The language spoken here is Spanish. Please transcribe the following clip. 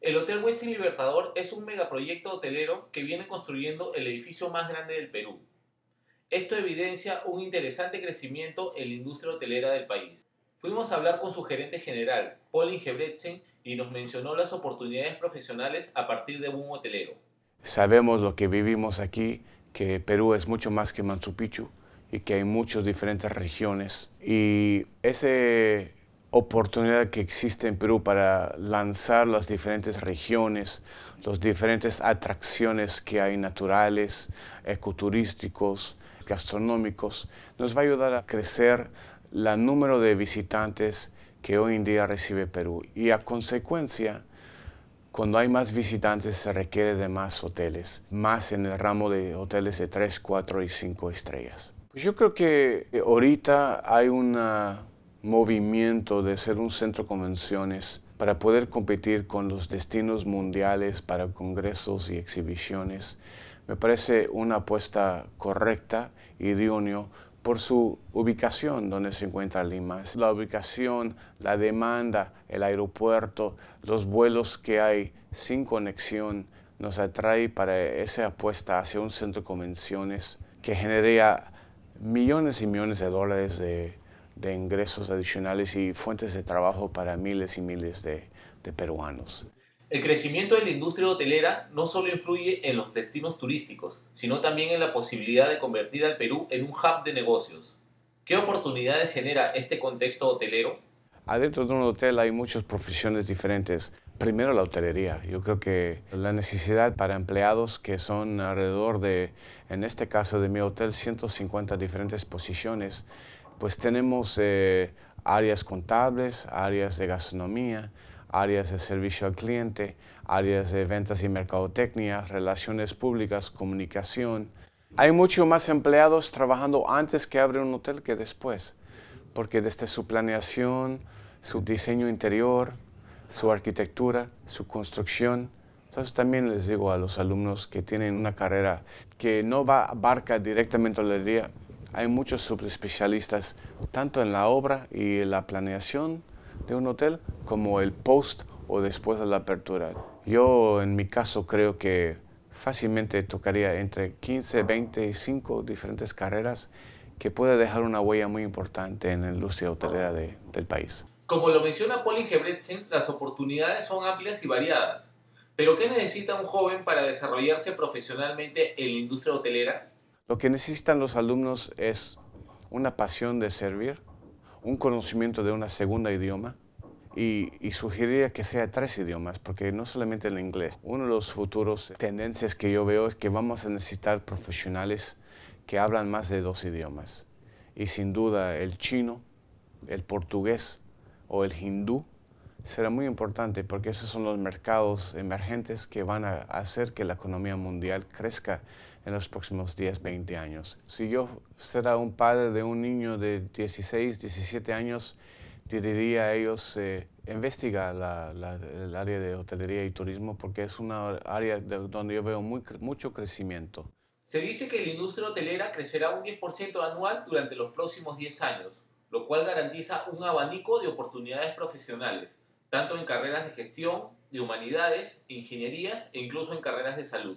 El Hotel Westin Libertador es un megaproyecto hotelero que viene construyendo el edificio más grande del Perú. Esto evidencia un interesante crecimiento en la industria hotelera del país. Fuimos a hablar con su gerente general, Paul Ingebretsen, y nos mencionó las oportunidades profesionales a partir de un hotelero. Sabemos lo que vivimos aquí, que Perú es mucho más que Machu Picchu y que hay muchas diferentes regiones. Y ese oportunidad que existe en Perú para lanzar las diferentes regiones, las diferentes atracciones que hay naturales, ecoturísticos, gastronómicos, nos va a ayudar a crecer el número de visitantes que hoy en día recibe Perú. Y a consecuencia, cuando hay más visitantes se requiere de más hoteles, más en el ramo de hoteles de 3, 4 y 5 estrellas. Pues yo creo que ahorita hay una movimiento de ser un centro convenciones para poder competir con los destinos mundiales para congresos y exhibiciones. Me parece una apuesta correcta, y idóneo, por su ubicación donde se encuentra Lima. La ubicación, la demanda, el aeropuerto, los vuelos que hay sin conexión nos atrae para esa apuesta hacia un centro de convenciones que genera millones y millones de dólares de de ingresos adicionales y fuentes de trabajo para miles y miles de, peruanos. El crecimiento de la industria hotelera no solo influye en los destinos turísticos, sino también en la posibilidad de convertir al Perú en un hub de negocios. ¿Qué oportunidades genera este contexto hotelero? Adentro de un hotel hay muchas profesiones diferentes. Primero la hotelería. Yo creo que la necesidad para empleados que son alrededor de, en este caso de mi hotel, 150 diferentes posiciones pues tenemos eh, áreas contables, áreas de gastronomía, áreas de servicio al cliente, áreas de ventas y mercadotecnia, relaciones públicas, comunicación. Hay mucho más empleados trabajando antes que abre un hotel que después, porque desde su planeación, su diseño interior, su arquitectura, su construcción. Entonces también les digo a los alumnos que tienen una carrera que no va, abarca directamente la hotelería, hay muchos subespecialistas, tanto en la obra y la planeación de un hotel, como el post o después de la apertura. Yo, en mi caso, creo que fácilmente tocaría entre 15, 20 y 25 diferentes carreras que puede dejar una huella muy importante en la industria hotelera del país. Como lo menciona Pauli Gebretsen, las oportunidades son amplias y variadas. Pero ¿qué necesita un joven para desarrollarse profesionalmente en la industria hotelera? Lo que necesitan los alumnos es una pasión de servir, un conocimiento de una segunda idioma y, sugeriría que sea tres idiomas, porque no solamente el inglés. Uno de los futuros tendencias que yo veo es que vamos a necesitar profesionales que hablan más de dos idiomas. Y sin duda el chino, el portugués o el hindú será muy importante porque esos son los mercados emergentes que van a hacer que la economía mundial crezca en los próximos 10, 20 años. Si yo fuera un padre de un niño de 16, 17 años, diría a ellos, eh, investiga la, el área de hotelería y turismo porque es una área donde yo veo muy, mucho crecimiento. Se dice que la industria hotelera crecerá un 10% anual durante los próximos 10 años, lo cual garantiza un abanico de oportunidades profesionales tanto en carreras de gestión, de humanidades, ingenierías e incluso en carreras de salud.